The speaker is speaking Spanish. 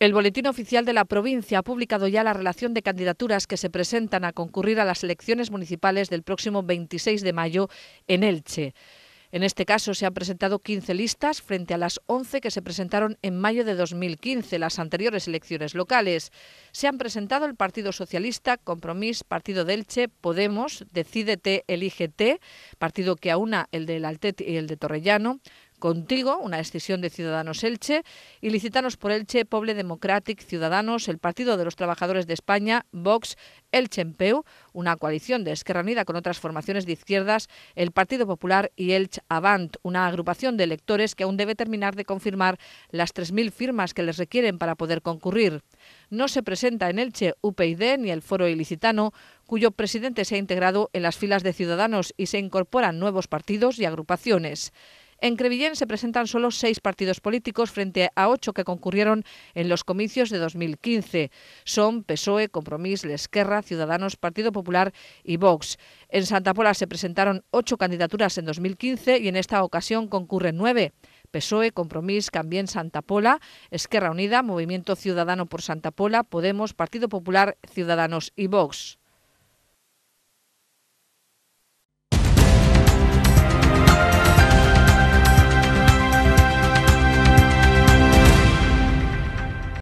El Boletín Oficial de la Provincia ha publicado ya la relación de candidaturas que se presentan a concurrir a las elecciones municipales del próximo 26 de mayo en Elche. En este caso se han presentado 15 listas frente a las 11 que se presentaron en mayo de 2015, las anteriores elecciones locales. Se han presentado el Partido Socialista, Compromís, Partido de Elche, Podemos, Decídete, T, partido que aúna el del Altet y el de Torrellano, Contigo, una escisión de Ciudadanos Elche, Ilicitanos por Elche, Poble Democratic, Ciudadanos, el Partido de los Trabajadores de España, Vox, Elche empeu una coalición de Esquerra Unida con otras formaciones de izquierdas, el Partido Popular y Elche Avant, una agrupación de electores que aún debe terminar de confirmar las 3.000 firmas que les requieren para poder concurrir. No se presenta en Elche UPyD ni el Foro Ilicitano, cuyo presidente se ha integrado en las filas de Ciudadanos y se incorporan nuevos partidos y agrupaciones. En Crevillén se presentan solo seis partidos políticos frente a ocho que concurrieron en los comicios de 2015. Son PSOE, Compromís, Lesquerra, Ciudadanos, Partido Popular y Vox. En Santa Pola se presentaron ocho candidaturas en 2015 y en esta ocasión concurren nueve. PSOE, Compromís, también Santa Pola, Esquerra Unida, Movimiento Ciudadano por Santa Pola, Podemos, Partido Popular, Ciudadanos y Vox.